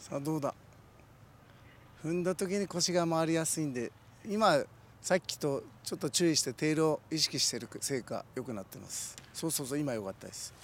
さあどうだ踏んだ時に腰が回りやすいんで今さっきとちょっと注意してテールを意識してるせいか良くなってますそうそうそう今良かったです